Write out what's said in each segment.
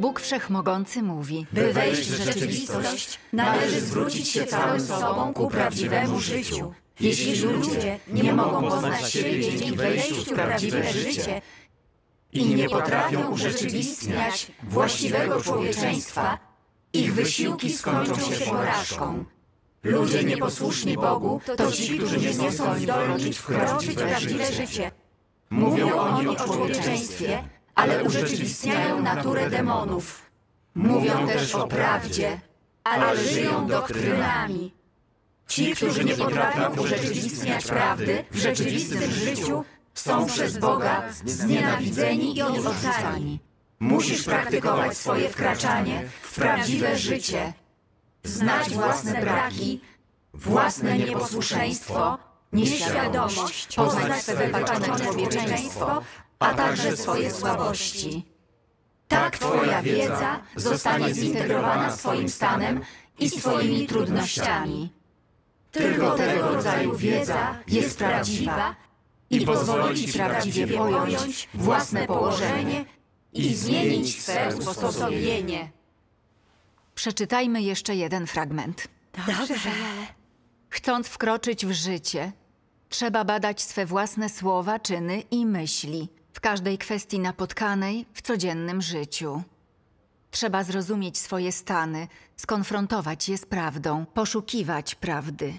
Bóg Wszechmogący mówi, by wejść w rzeczywistość, należy zwrócić się całym sobą ku prawdziwemu życiu. Jeśli ludzie nie mogą poznać siebie dzięki wejściu w prawdziwe życie i nie potrafią urzeczywistniać właściwego człowieczeństwa, ich wysiłki skończą się porażką. Ludzie nieposłuszni Bogu to ci, którzy nie są zdolni wkroczyć w prawdziwe życie. Mówią oni o człowieczeństwie, ale urzeczywistniają naturę demonów. Mówią też o prawdzie, ale żyją doktrynami. Ci, którzy nie potrafią urzeczywistniać prawdy w rzeczywistym życiu, są przez Boga znienawidzeni i odrzucani. Musisz praktykować swoje wkraczanie w prawdziwe życie, znać własne braki, własne nieposłuszeństwo, nieświadomość, poznać swe wypaczone człowieczeństwo, a także swoje słabości. Tak Twoja wiedza zostanie zintegrowana z Twoim stanem i z Twoimi trudnościami. Tylko tego rodzaju wiedza jest prawdziwa i pozwoli Ci prawdziwie pojąć własne położenie i zmienić swe usposobienie. Przeczytajmy jeszcze jeden fragment. Dobrze. Chcąc wkroczyć w życie, trzeba badać swe własne słowa, czyny i myśli – w każdej kwestii napotkanej w codziennym życiu. Trzeba zrozumieć swoje stany, skonfrontować je z prawdą, poszukiwać prawdy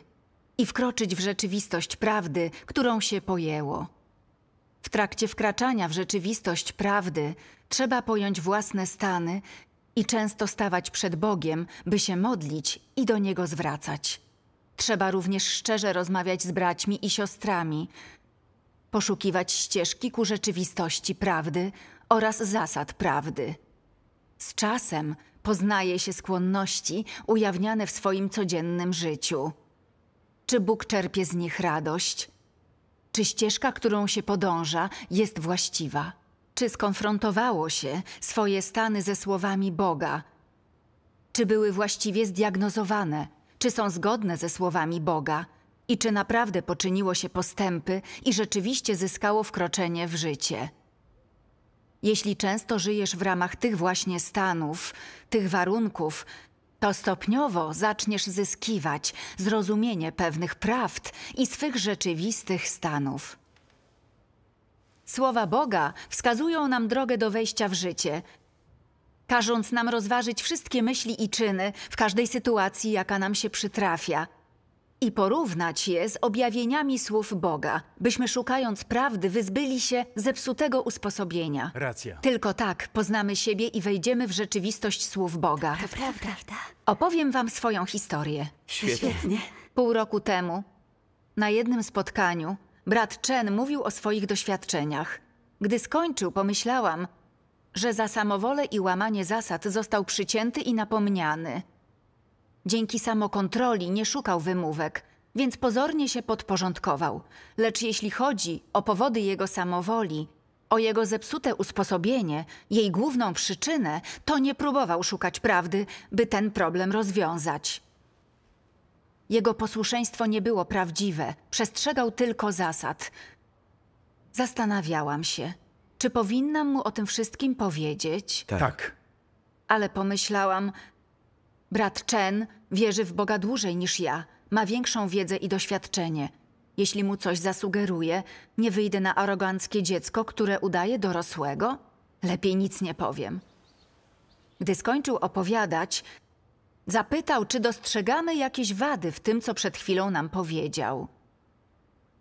i wkroczyć w rzeczywistość prawdy, którą się pojęło. W trakcie wkraczania w rzeczywistość prawdy trzeba pojąć własne stany i często stawać przed Bogiem, by się modlić i do Niego zwracać. Trzeba również szczerze rozmawiać z braćmi i siostrami, poszukiwać ścieżki ku rzeczywistości prawdy oraz zasad prawdy. Z czasem poznaje się skłonności ujawniane w swoim codziennym życiu. Czy Bóg czerpie z nich radość? Czy ścieżka, którą się podąża, jest właściwa? Czy skonfrontowało się swoje stany ze słowami Boga? Czy były właściwie zdiagnozowane? Czy są zgodne ze słowami Boga? i czy naprawdę poczyniło się postępy i rzeczywiście zyskało wkroczenie w życie. Jeśli często żyjesz w ramach tych właśnie stanów, tych warunków, to stopniowo zaczniesz zyskiwać zrozumienie pewnych prawd i swych rzeczywistych stanów. Słowa Boga wskazują nam drogę do wejścia w życie, każąc nam rozważyć wszystkie myśli i czyny w każdej sytuacji, jaka nam się przytrafia – i porównać je z objawieniami słów Boga, byśmy szukając prawdy wyzbyli się zepsutego usposobienia. Racja. Tylko tak poznamy siebie i wejdziemy w rzeczywistość słów Boga. To prawda. prawda. Opowiem wam swoją historię. Świetnie. Świetnie. Pół roku temu, na jednym spotkaniu, brat Chen mówił o swoich doświadczeniach. Gdy skończył, pomyślałam, że za samowolę i łamanie zasad został przycięty i napomniany. Dzięki samokontroli nie szukał wymówek, więc pozornie się podporządkował. Lecz jeśli chodzi o powody jego samowoli, o jego zepsute usposobienie, jej główną przyczynę, to nie próbował szukać prawdy, by ten problem rozwiązać. Jego posłuszeństwo nie było prawdziwe, przestrzegał tylko zasad. Zastanawiałam się, czy powinnam mu o tym wszystkim powiedzieć? Tak. tak. Ale pomyślałam, Brat Chen wierzy w Boga dłużej niż ja, ma większą wiedzę i doświadczenie. Jeśli mu coś zasugeruję, nie wyjdę na aroganckie dziecko, które udaje dorosłego? Lepiej nic nie powiem. Gdy skończył opowiadać, zapytał, czy dostrzegamy jakieś wady w tym, co przed chwilą nam powiedział.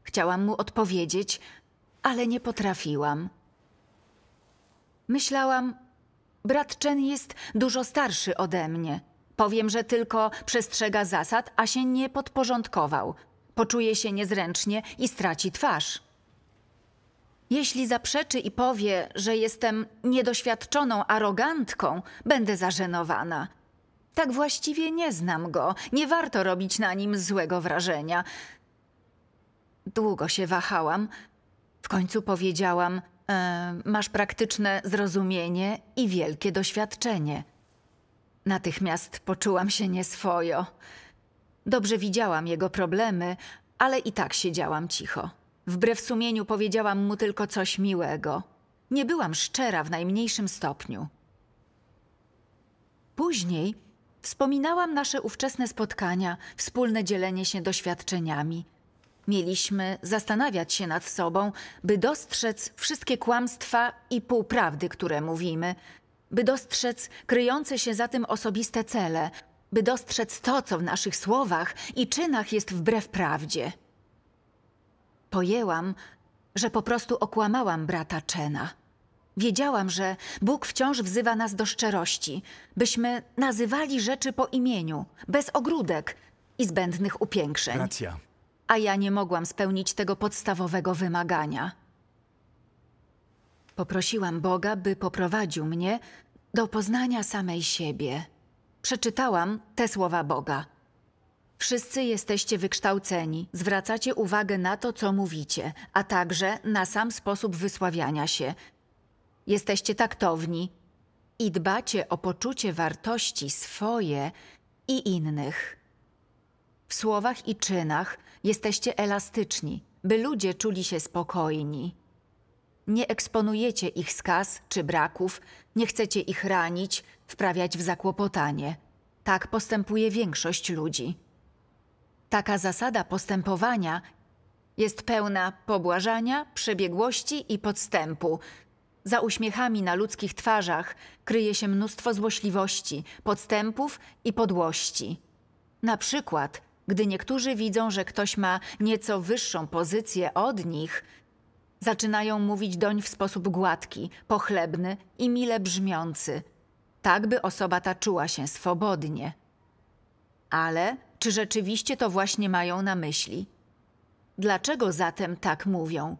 Chciałam mu odpowiedzieć, ale nie potrafiłam. Myślałam, brat Chen jest dużo starszy ode mnie. Powiem, że tylko przestrzega zasad, a się nie podporządkował. Poczuje się niezręcznie i straci twarz. Jeśli zaprzeczy i powie, że jestem niedoświadczoną arogantką, będę zażenowana. Tak właściwie nie znam go. Nie warto robić na nim złego wrażenia. Długo się wahałam. W końcu powiedziałam: e, Masz praktyczne zrozumienie i wielkie doświadczenie. Natychmiast poczułam się nieswojo. Dobrze widziałam jego problemy, ale i tak siedziałam cicho. Wbrew sumieniu powiedziałam mu tylko coś miłego. Nie byłam szczera w najmniejszym stopniu. Później wspominałam nasze ówczesne spotkania, wspólne dzielenie się doświadczeniami. Mieliśmy zastanawiać się nad sobą, by dostrzec wszystkie kłamstwa i półprawdy, które mówimy, by dostrzec kryjące się za tym osobiste cele, by dostrzec to, co w naszych słowach i czynach jest wbrew prawdzie. Pojęłam, że po prostu okłamałam brata Czena. Wiedziałam, że Bóg wciąż wzywa nas do szczerości, byśmy nazywali rzeczy po imieniu, bez ogródek i zbędnych upiększeń. Racja. A ja nie mogłam spełnić tego podstawowego wymagania. Poprosiłam Boga, by poprowadził mnie do poznania samej siebie. Przeczytałam te słowa Boga. Wszyscy jesteście wykształceni, zwracacie uwagę na to, co mówicie, a także na sam sposób wysławiania się. Jesteście taktowni i dbacie o poczucie wartości swoje i innych. W słowach i czynach jesteście elastyczni, by ludzie czuli się spokojni. Nie eksponujecie ich skaz czy braków, nie chcecie ich ranić, wprawiać w zakłopotanie. Tak postępuje większość ludzi. Taka zasada postępowania jest pełna pobłażania, przebiegłości i podstępu. Za uśmiechami na ludzkich twarzach kryje się mnóstwo złośliwości, podstępów i podłości. Na przykład, gdy niektórzy widzą, że ktoś ma nieco wyższą pozycję od nich – Zaczynają mówić doń w sposób gładki, pochlebny i mile brzmiący, tak by osoba ta czuła się swobodnie. Ale czy rzeczywiście to właśnie mają na myśli? Dlaczego zatem tak mówią?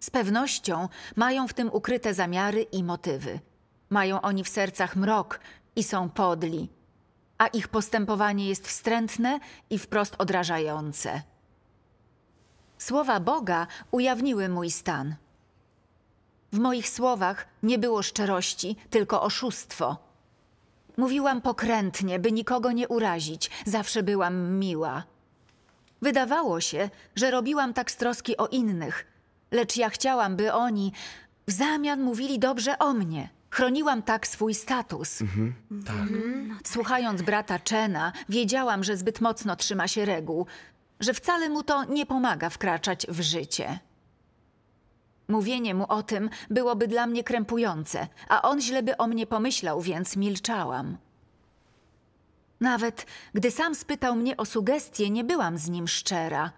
Z pewnością mają w tym ukryte zamiary i motywy. Mają oni w sercach mrok i są podli, a ich postępowanie jest wstrętne i wprost odrażające. Słowa Boga ujawniły mój stan. W moich słowach nie było szczerości, tylko oszustwo. Mówiłam pokrętnie, by nikogo nie urazić, zawsze byłam miła. Wydawało się, że robiłam tak z troski o innych, lecz ja chciałam, by oni w zamian mówili dobrze o mnie. Chroniłam tak swój status. Mhm, tak. Mhm, Słuchając brata Chena, wiedziałam, że zbyt mocno trzyma się reguł że wcale mu to nie pomaga wkraczać w życie. Mówienie mu o tym byłoby dla mnie krępujące, a on źle by o mnie pomyślał, więc milczałam. Nawet gdy sam spytał mnie o sugestie, nie byłam z nim szczera.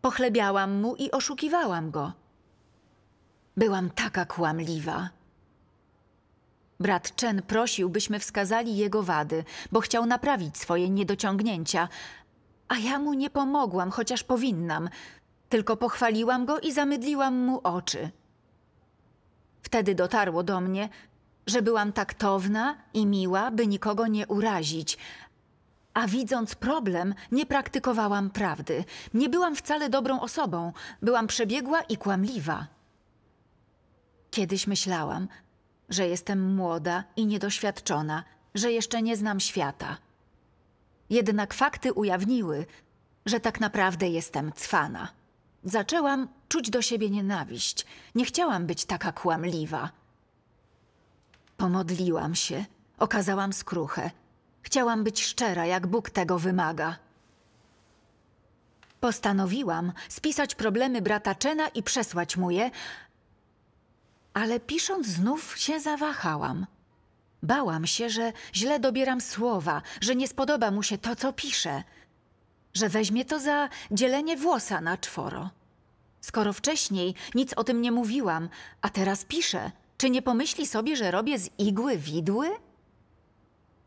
Pochlebiałam mu i oszukiwałam go. Byłam taka kłamliwa. Brat Chen prosił, byśmy wskazali jego wady, bo chciał naprawić swoje niedociągnięcia, a ja mu nie pomogłam, chociaż powinnam. Tylko pochwaliłam go i zamydliłam mu oczy. Wtedy dotarło do mnie, że byłam taktowna i miła, by nikogo nie urazić. A widząc problem, nie praktykowałam prawdy. Nie byłam wcale dobrą osobą, byłam przebiegła i kłamliwa. Kiedyś myślałam, że jestem młoda i niedoświadczona, że jeszcze nie znam świata. Jednak fakty ujawniły, że tak naprawdę jestem cwana. Zaczęłam czuć do siebie nienawiść. Nie chciałam być taka kłamliwa. Pomodliłam się, okazałam skruchę. Chciałam być szczera, jak Bóg tego wymaga. Postanowiłam spisać problemy brata Czena i przesłać mu je, ale pisząc znów się zawahałam. Bałam się, że źle dobieram słowa, że nie spodoba mu się to, co piszę, że weźmie to za dzielenie włosa na czworo. Skoro wcześniej nic o tym nie mówiłam, a teraz piszę, czy nie pomyśli sobie, że robię z igły widły?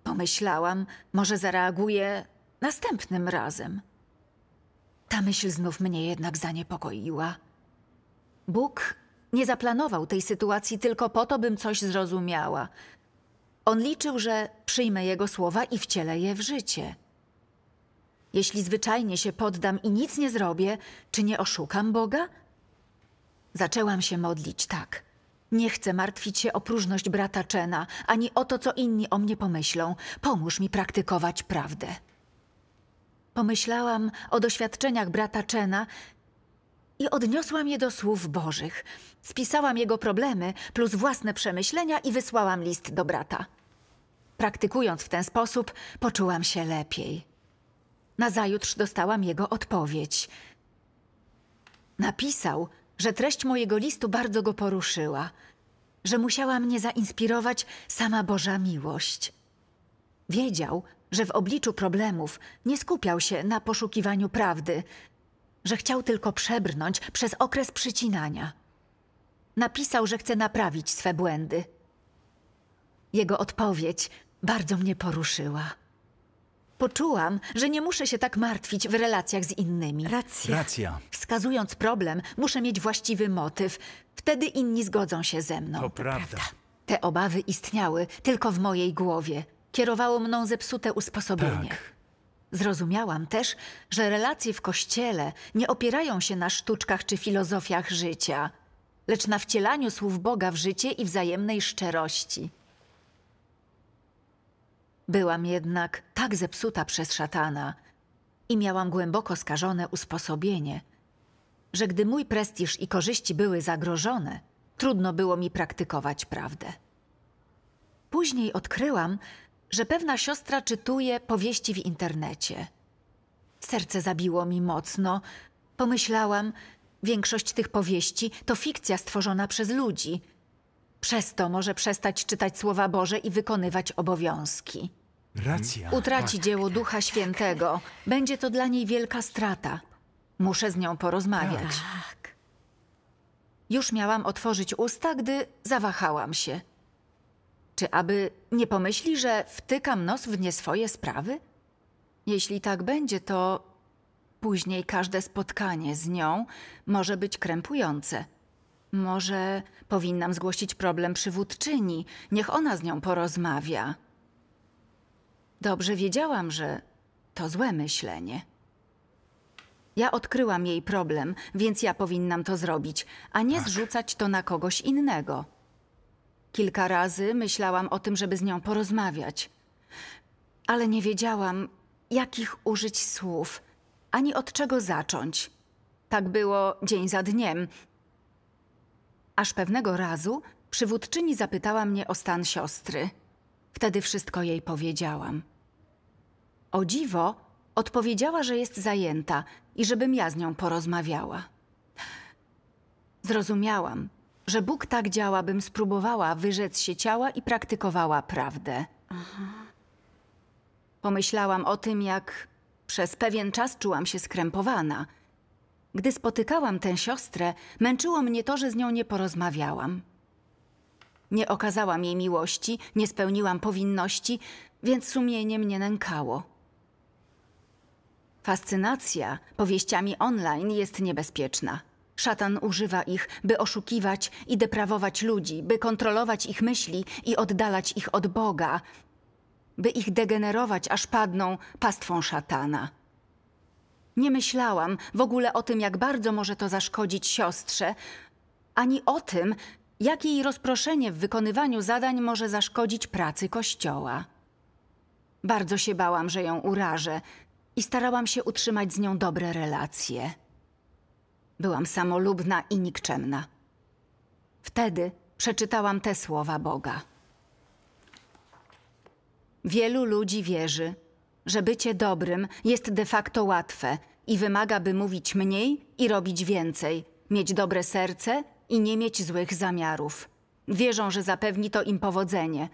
Pomyślałam, może zareaguje następnym razem. Ta myśl znów mnie jednak zaniepokoiła. Bóg nie zaplanował tej sytuacji tylko po to, bym coś zrozumiała. On liczył, że przyjmę jego słowa i wcielę je w życie. Jeśli zwyczajnie się poddam i nic nie zrobię, czy nie oszukam Boga? Zaczęłam się modlić tak. Nie chcę martwić się o próżność brata Chena, ani o to, co inni o mnie pomyślą. Pomóż mi praktykować prawdę. Pomyślałam o doświadczeniach brata Chena i odniosłam je do słów Bożych. Spisałam jego problemy plus własne przemyślenia i wysłałam list do brata. Praktykując w ten sposób, poczułam się lepiej. Nazajutrz dostałam jego odpowiedź. Napisał, że treść mojego listu bardzo go poruszyła, że musiała mnie zainspirować sama Boża miłość. Wiedział, że w obliczu problemów nie skupiał się na poszukiwaniu prawdy, że chciał tylko przebrnąć przez okres przycinania. Napisał, że chce naprawić swe błędy. Jego odpowiedź bardzo mnie poruszyła. Poczułam, że nie muszę się tak martwić w relacjach z innymi. Racja. Racja. Wskazując problem, muszę mieć właściwy motyw. Wtedy inni zgodzą się ze mną. To prawda. Te obawy istniały tylko w mojej głowie. Kierowało mną zepsute usposobienie. Tak. Zrozumiałam też, że relacje w kościele nie opierają się na sztuczkach czy filozofiach życia, lecz na wcielaniu słów Boga w życie i wzajemnej szczerości. Byłam jednak tak zepsuta przez szatana i miałam głęboko skażone usposobienie, że gdy mój prestiż i korzyści były zagrożone, trudno było mi praktykować prawdę. Później odkryłam, że pewna siostra czytuje powieści w internecie. Serce zabiło mi mocno. Pomyślałam, większość tych powieści to fikcja stworzona przez ludzi. Przez to może przestać czytać Słowa Boże i wykonywać obowiązki. Racja. Utraci tak. dzieło Ducha Świętego. Będzie to dla niej wielka strata. Muszę z nią porozmawiać. Tak. Już miałam otworzyć usta, gdy zawahałam się. Czy aby nie pomyśli, że wtykam nos w nie swoje sprawy? Jeśli tak będzie, to później każde spotkanie z nią może być krępujące. Może powinnam zgłosić problem przywódczyni, niech ona z nią porozmawia. Dobrze wiedziałam, że to złe myślenie. Ja odkryłam jej problem, więc ja powinnam to zrobić, a nie tak. zrzucać to na kogoś innego. Kilka razy myślałam o tym, żeby z nią porozmawiać, ale nie wiedziałam, jakich użyć słów, ani od czego zacząć. Tak było dzień za dniem. Aż pewnego razu przywódczyni zapytała mnie o stan siostry. Wtedy wszystko jej powiedziałam. O dziwo, odpowiedziała, że jest zajęta i żebym ja z nią porozmawiała. Zrozumiałam, że Bóg tak działa, bym spróbowała wyrzec się ciała i praktykowała prawdę. Pomyślałam o tym, jak przez pewien czas czułam się skrępowana. Gdy spotykałam tę siostrę, męczyło mnie to, że z nią nie porozmawiałam. Nie okazałam jej miłości, nie spełniłam powinności, więc sumienie mnie nękało. Fascynacja powieściami online jest niebezpieczna. Szatan używa ich, by oszukiwać i deprawować ludzi, by kontrolować ich myśli i oddalać ich od Boga, by ich degenerować, aż padną pastwą szatana. Nie myślałam w ogóle o tym, jak bardzo może to zaszkodzić siostrze, ani o tym, jak jej rozproszenie w wykonywaniu zadań może zaszkodzić pracy kościoła. Bardzo się bałam, że ją urażę i starałam się utrzymać z nią dobre relacje. Byłam samolubna i nikczemna. Wtedy przeczytałam te słowa Boga. Wielu ludzi wierzy, że bycie dobrym jest de facto łatwe i wymaga, by mówić mniej i robić więcej, mieć dobre serce i nie mieć złych zamiarów. Wierzą, że zapewni to im powodzenie,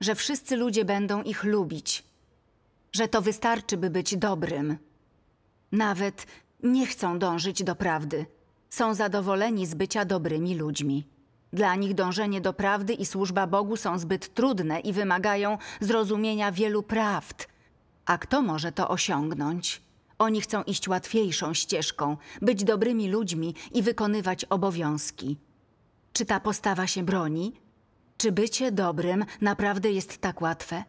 że wszyscy ludzie będą ich lubić, że to wystarczy, by być dobrym. Nawet nie chcą dążyć do prawdy. Są zadowoleni z bycia dobrymi ludźmi. Dla nich dążenie do prawdy i służba Bogu są zbyt trudne i wymagają zrozumienia wielu prawd. A kto może to osiągnąć? Oni chcą iść łatwiejszą ścieżką, być dobrymi ludźmi i wykonywać obowiązki. Czy ta postawa się broni? Czy bycie dobrym naprawdę jest tak łatwe?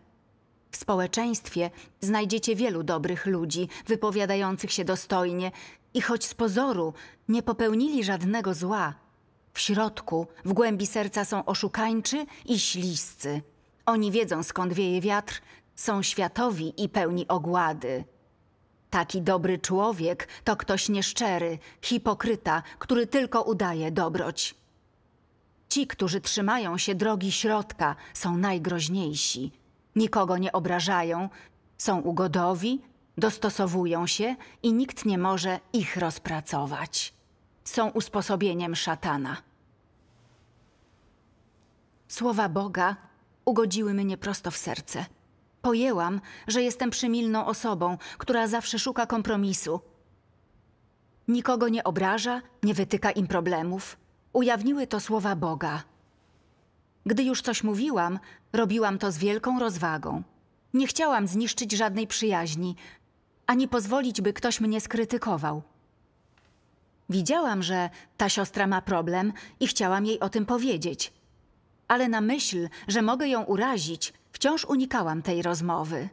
W społeczeństwie znajdziecie wielu dobrych ludzi, wypowiadających się dostojnie i choć z pozoru nie popełnili żadnego zła, w środku, w głębi serca są oszukańczy i śliscy. Oni wiedzą skąd wieje wiatr, są światowi i pełni ogłady. Taki dobry człowiek to ktoś nieszczery, hipokryta, który tylko udaje dobroć. Ci, którzy trzymają się drogi środka, są najgroźniejsi. Nikogo nie obrażają, są ugodowi, dostosowują się i nikt nie może ich rozpracować. Są usposobieniem szatana. Słowa Boga ugodziły mnie prosto w serce – Pojęłam, że jestem przymilną osobą, która zawsze szuka kompromisu. Nikogo nie obraża, nie wytyka im problemów. Ujawniły to słowa Boga. Gdy już coś mówiłam, robiłam to z wielką rozwagą. Nie chciałam zniszczyć żadnej przyjaźni, ani pozwolić, by ktoś mnie skrytykował. Widziałam, że ta siostra ma problem i chciałam jej o tym powiedzieć. Ale na myśl, że mogę ją urazić, Wciąż unikałam tej rozmowy,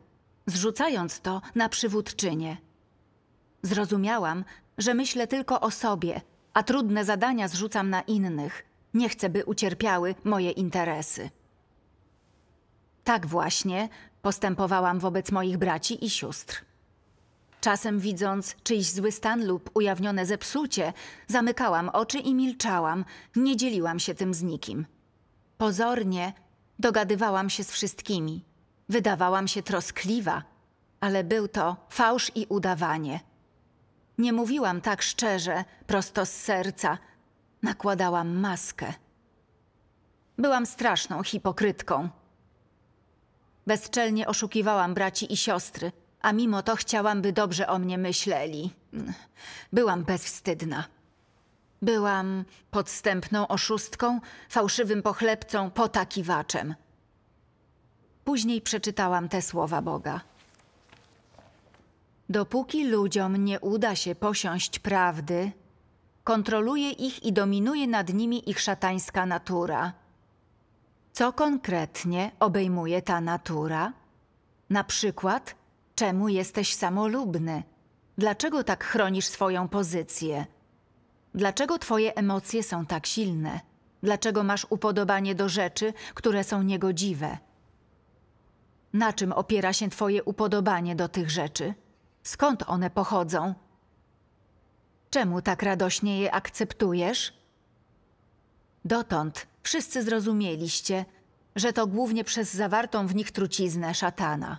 zrzucając to na przywódczynię. Zrozumiałam, że myślę tylko o sobie, a trudne zadania zrzucam na innych. Nie chcę, by ucierpiały moje interesy. Tak właśnie postępowałam wobec moich braci i sióstr. Czasem widząc czyjś zły stan lub ujawnione zepsucie, zamykałam oczy i milczałam, nie dzieliłam się tym z nikim. Pozornie Dogadywałam się z wszystkimi. Wydawałam się troskliwa, ale był to fałsz i udawanie. Nie mówiłam tak szczerze, prosto z serca. Nakładałam maskę. Byłam straszną hipokrytką. Bezczelnie oszukiwałam braci i siostry, a mimo to chciałam, by dobrze o mnie myśleli. Byłam bezwstydna. Byłam podstępną oszustką, fałszywym pochlebcą, potakiwaczem. Później przeczytałam te słowa Boga. Dopóki ludziom nie uda się posiąść prawdy, kontroluje ich i dominuje nad nimi ich szatańska natura. Co konkretnie obejmuje ta natura? Na przykład, czemu jesteś samolubny? Dlaczego tak chronisz swoją pozycję? Dlaczego twoje emocje są tak silne? Dlaczego masz upodobanie do rzeczy, które są niegodziwe? Na czym opiera się twoje upodobanie do tych rzeczy? Skąd one pochodzą? Czemu tak radośnie je akceptujesz? Dotąd wszyscy zrozumieliście, że to głównie przez zawartą w nich truciznę szatana.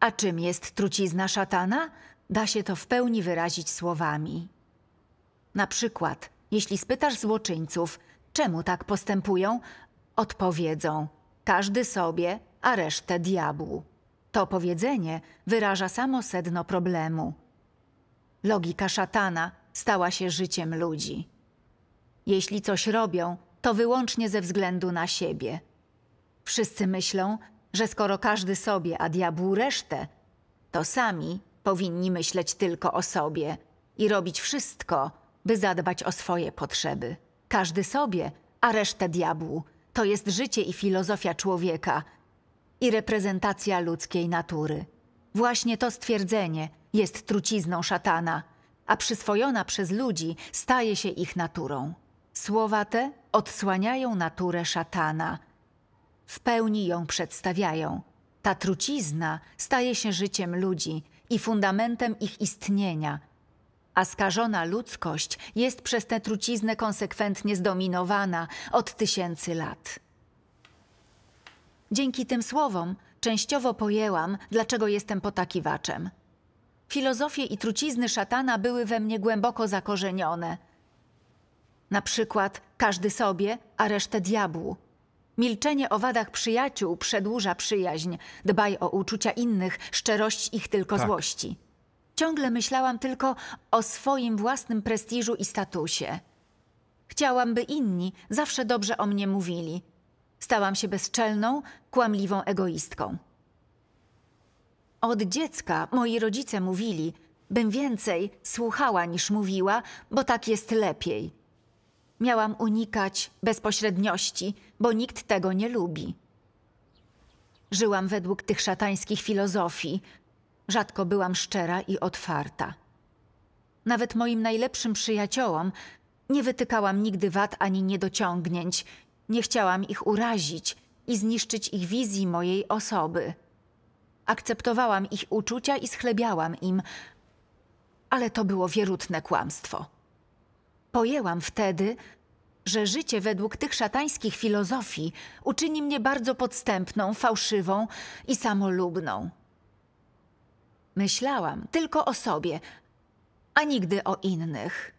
A czym jest trucizna szatana? Da się to w pełni wyrazić słowami. Na przykład, jeśli spytasz złoczyńców, czemu tak postępują, odpowiedzą: każdy sobie, a resztę diabłu. To powiedzenie wyraża samo sedno problemu. Logika szatana stała się życiem ludzi. Jeśli coś robią, to wyłącznie ze względu na siebie. Wszyscy myślą, że skoro każdy sobie, a diabłu resztę, to sami powinni myśleć tylko o sobie i robić wszystko, by zadbać o swoje potrzeby. Każdy sobie, a resztę diabłu. To jest życie i filozofia człowieka i reprezentacja ludzkiej natury. Właśnie to stwierdzenie jest trucizną szatana, a przyswojona przez ludzi staje się ich naturą. Słowa te odsłaniają naturę szatana, w pełni ją przedstawiają. Ta trucizna staje się życiem ludzi i fundamentem ich istnienia – a skażona ludzkość jest przez tę truciznę konsekwentnie zdominowana od tysięcy lat. Dzięki tym słowom częściowo pojęłam, dlaczego jestem potakiwaczem. Filozofie i trucizny szatana były we mnie głęboko zakorzenione. Na przykład każdy sobie, a resztę diabłu. Milczenie o wadach przyjaciół przedłuża przyjaźń. Dbaj o uczucia innych, szczerość ich tylko tak. złości. Ciągle myślałam tylko o swoim własnym prestiżu i statusie. Chciałam, by inni zawsze dobrze o mnie mówili. Stałam się bezczelną, kłamliwą egoistką. Od dziecka moi rodzice mówili, bym więcej słuchała niż mówiła, bo tak jest lepiej. Miałam unikać bezpośredniości, bo nikt tego nie lubi. Żyłam według tych szatańskich filozofii, Rzadko byłam szczera i otwarta. Nawet moim najlepszym przyjaciołom nie wytykałam nigdy wad ani niedociągnięć, nie chciałam ich urazić i zniszczyć ich wizji mojej osoby. Akceptowałam ich uczucia i schlebiałam im, ale to było wierutne kłamstwo. Pojęłam wtedy, że życie według tych szatańskich filozofii uczyni mnie bardzo podstępną, fałszywą i samolubną. Myślałam tylko o sobie, a nigdy o innych.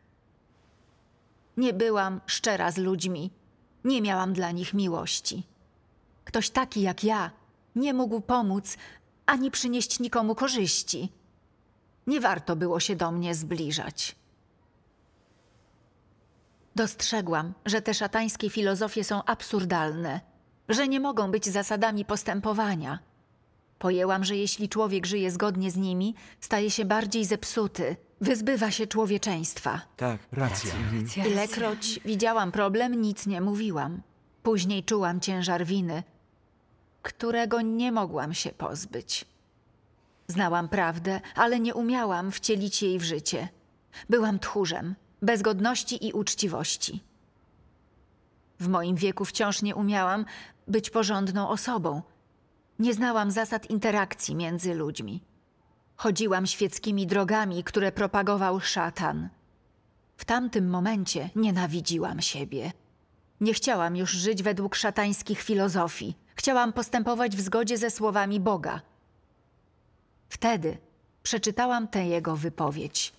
Nie byłam szczera z ludźmi, nie miałam dla nich miłości. Ktoś taki jak ja nie mógł pomóc ani przynieść nikomu korzyści. Nie warto było się do mnie zbliżać. Dostrzegłam, że te szatańskie filozofie są absurdalne, że nie mogą być zasadami postępowania – Pojęłam, że jeśli człowiek żyje zgodnie z nimi, staje się bardziej zepsuty, wyzbywa się człowieczeństwa. Tak, racja. racja. Mhm. Ilekroć widziałam problem, nic nie mówiłam. Później czułam ciężar winy, którego nie mogłam się pozbyć. Znałam prawdę, ale nie umiałam wcielić jej w życie. Byłam tchórzem, bez godności i uczciwości. W moim wieku wciąż nie umiałam być porządną osobą – nie znałam zasad interakcji między ludźmi. Chodziłam świeckimi drogami, które propagował szatan. W tamtym momencie nienawidziłam siebie. Nie chciałam już żyć według szatańskich filozofii. Chciałam postępować w zgodzie ze słowami Boga. Wtedy przeczytałam tę jego wypowiedź.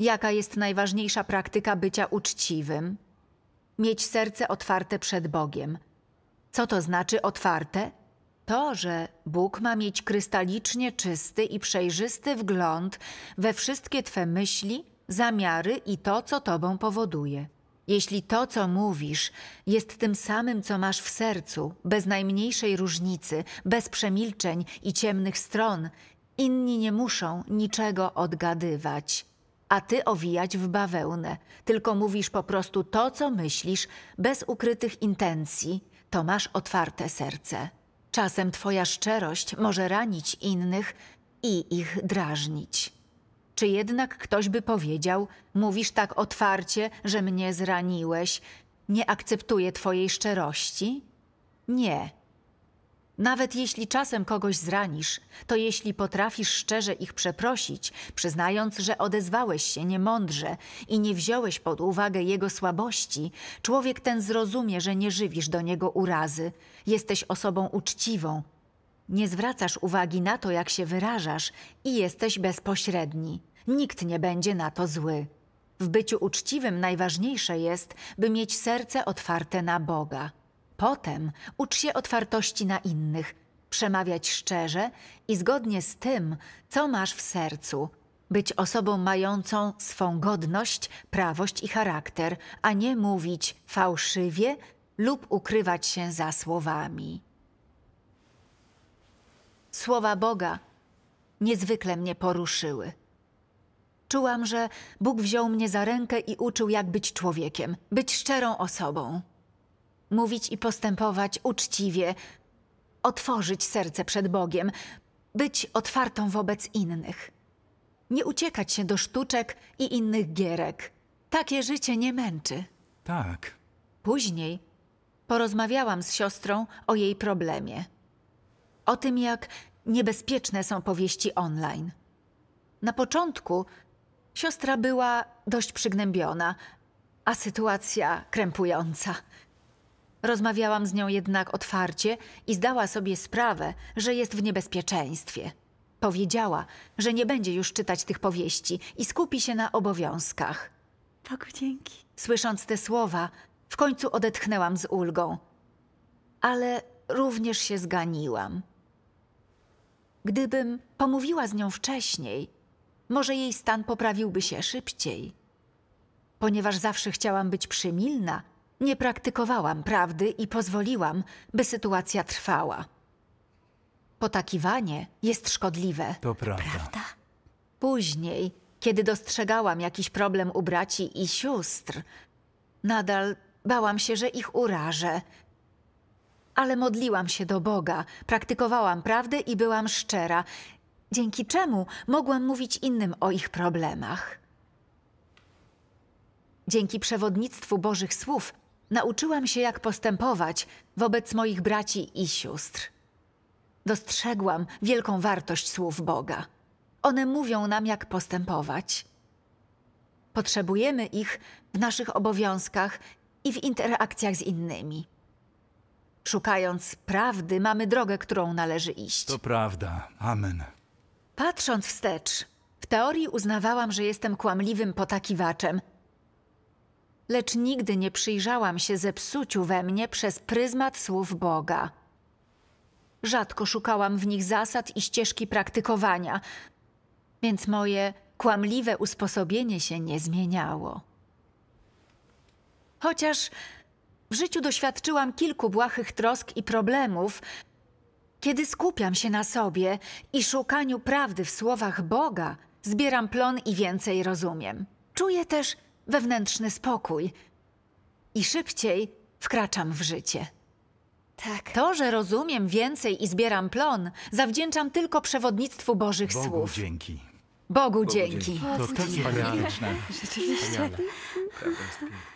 Jaka jest najważniejsza praktyka bycia uczciwym? Mieć serce otwarte przed Bogiem – co to znaczy otwarte? To, że Bóg ma mieć krystalicznie czysty i przejrzysty wgląd we wszystkie Twe myśli, zamiary i to, co Tobą powoduje. Jeśli to, co mówisz, jest tym samym, co masz w sercu, bez najmniejszej różnicy, bez przemilczeń i ciemnych stron, inni nie muszą niczego odgadywać, a ty owijać w bawełnę, tylko mówisz po prostu to, co myślisz, bez ukrytych intencji to masz otwarte serce. Czasem twoja szczerość może ranić innych i ich drażnić. Czy jednak ktoś by powiedział, mówisz tak otwarcie, że mnie zraniłeś, nie akceptuję twojej szczerości? Nie, nawet jeśli czasem kogoś zranisz, to jeśli potrafisz szczerze ich przeprosić, przyznając, że odezwałeś się niemądrze i nie wziąłeś pod uwagę jego słabości, człowiek ten zrozumie, że nie żywisz do niego urazy, jesteś osobą uczciwą. Nie zwracasz uwagi na to, jak się wyrażasz i jesteś bezpośredni. Nikt nie będzie na to zły. W byciu uczciwym najważniejsze jest, by mieć serce otwarte na Boga. Potem ucz się otwartości na innych, przemawiać szczerze i zgodnie z tym, co masz w sercu. Być osobą mającą swą godność, prawość i charakter, a nie mówić fałszywie lub ukrywać się za słowami. Słowa Boga niezwykle mnie poruszyły. Czułam, że Bóg wziął mnie za rękę i uczył, jak być człowiekiem, być szczerą osobą mówić i postępować uczciwie, otworzyć serce przed Bogiem, być otwartą wobec innych. Nie uciekać się do sztuczek i innych gierek. Takie życie nie męczy. Tak. Później porozmawiałam z siostrą o jej problemie. O tym, jak niebezpieczne są powieści online. Na początku siostra była dość przygnębiona, a sytuacja krępująca. Rozmawiałam z nią jednak otwarcie i zdała sobie sprawę, że jest w niebezpieczeństwie. Powiedziała, że nie będzie już czytać tych powieści i skupi się na obowiązkach. Bogu tak, dzięki. Słysząc te słowa, w końcu odetchnęłam z ulgą. Ale również się zganiłam. Gdybym pomówiła z nią wcześniej, może jej stan poprawiłby się szybciej. Ponieważ zawsze chciałam być przymilna, nie praktykowałam prawdy i pozwoliłam, by sytuacja trwała. Potakiwanie jest szkodliwe. To prawda. prawda. Później, kiedy dostrzegałam jakiś problem u braci i sióstr, nadal bałam się, że ich urażę. Ale modliłam się do Boga, praktykowałam prawdę i byłam szczera, dzięki czemu mogłam mówić innym o ich problemach. Dzięki przewodnictwu Bożych Słów Nauczyłam się, jak postępować wobec moich braci i sióstr. Dostrzegłam wielką wartość słów Boga. One mówią nam, jak postępować. Potrzebujemy ich w naszych obowiązkach i w interakcjach z innymi. Szukając prawdy, mamy drogę, którą należy iść. To prawda. Amen. Patrząc wstecz, w teorii uznawałam, że jestem kłamliwym potakiwaczem, lecz nigdy nie przyjrzałam się zepsuciu we mnie przez pryzmat słów Boga. Rzadko szukałam w nich zasad i ścieżki praktykowania, więc moje kłamliwe usposobienie się nie zmieniało. Chociaż w życiu doświadczyłam kilku błahych trosk i problemów, kiedy skupiam się na sobie i szukaniu prawdy w słowach Boga, zbieram plon i więcej rozumiem. Czuję też wewnętrzny spokój i szybciej wkraczam w życie. Tak. To, że rozumiem więcej i zbieram plon, zawdzięczam tylko przewodnictwu Bożych Bogu Słów. dzięki. Bogu, dzięki. dzięki. To, to jest fantastyczne. Rzeczywiście. Prawda jest piękna.